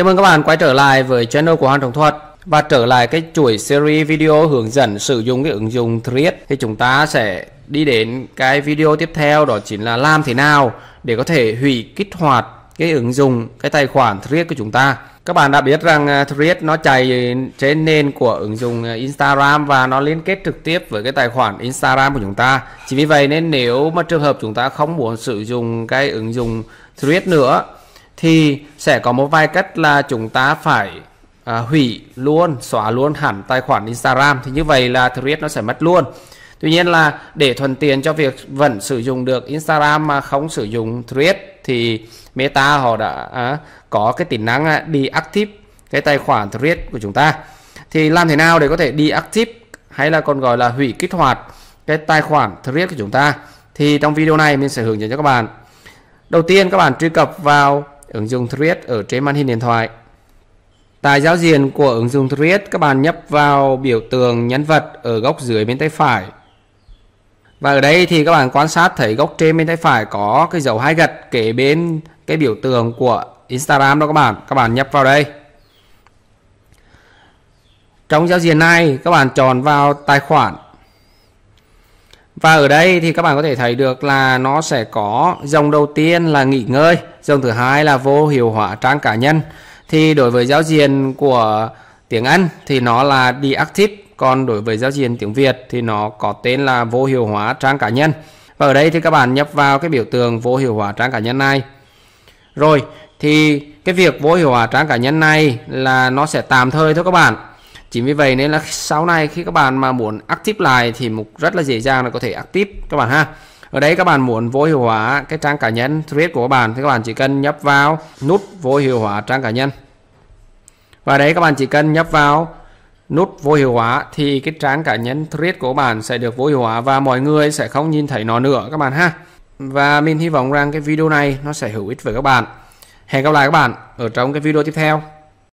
Chào mừng các bạn quay trở lại với channel của Hoàng Trọng Thuật và trở lại cái chuỗi series video hướng dẫn sử dụng cái ứng dụng Thread thì chúng ta sẽ đi đến cái video tiếp theo đó chính là làm thế nào để có thể hủy kích hoạt cái ứng dụng cái tài khoản Thread của chúng ta các bạn đã biết rằng à, Thread nó chạy trên nền của ứng dụng à, Instagram và nó liên kết trực tiếp với cái tài khoản Instagram của chúng ta chỉ vì vậy nên nếu mà trường hợp chúng ta không muốn sử dụng cái ứng dụng Thread nữa thì sẽ có một vài cách là chúng ta phải à, hủy luôn xóa luôn hẳn tài khoản Instagram thì như vậy là thread nó sẽ mất luôn Tuy nhiên là để thuận tiện cho việc vẫn sử dụng được Instagram mà không sử dụng thread thì Meta họ đã à, có cái tính năng à, deactive cái tài khoản thread của chúng ta thì làm thế nào để có thể deactive hay là còn gọi là hủy kích hoạt cái tài khoản thread của chúng ta thì trong video này mình sẽ hướng dẫn cho các bạn đầu tiên các bạn truy cập vào ứng dụng Threads ở trên màn hình điện thoại. Tại giao diện của ứng dụng Threads, các bạn nhấp vào biểu tượng nhân vật ở góc dưới bên tay phải. Và ở đây thì các bạn quan sát thấy góc trên bên tay phải có cái dấu hai gạch kế bên cái biểu tượng của Instagram đó các bạn. Các bạn nhấp vào đây. Trong giao diện này, các bạn chọn vào tài khoản và ở đây thì các bạn có thể thấy được là nó sẽ có dòng đầu tiên là nghỉ ngơi, dòng thứ hai là vô hiệu hóa trang cá nhân. Thì đối với giao diện của tiếng Anh thì nó là deactive, còn đối với giao diện tiếng Việt thì nó có tên là vô hiệu hóa trang cá nhân. Và ở đây thì các bạn nhập vào cái biểu tượng vô hiệu hóa trang cá nhân này. Rồi, thì cái việc vô hiệu hóa trang cá nhân này là nó sẽ tạm thời thôi các bạn chính vì vậy nên là sau này khi các bạn mà muốn active lại thì mục rất là dễ dàng là có thể active các bạn ha ở đây các bạn muốn vô hiệu hóa cái trang cá nhân thread của các bạn thì các bạn chỉ cần nhấp vào nút vô hiệu hóa trang cá nhân và đấy các bạn chỉ cần nhấp vào nút vô hiệu hóa thì cái trang cá nhân thread của bạn sẽ được vô hiệu hóa và mọi người sẽ không nhìn thấy nó nữa các bạn ha. Và mình hy vọng rằng cái video này nó sẽ hữu ích với các bạn. Hẹn gặp lại các bạn ở trong cái video tiếp theo.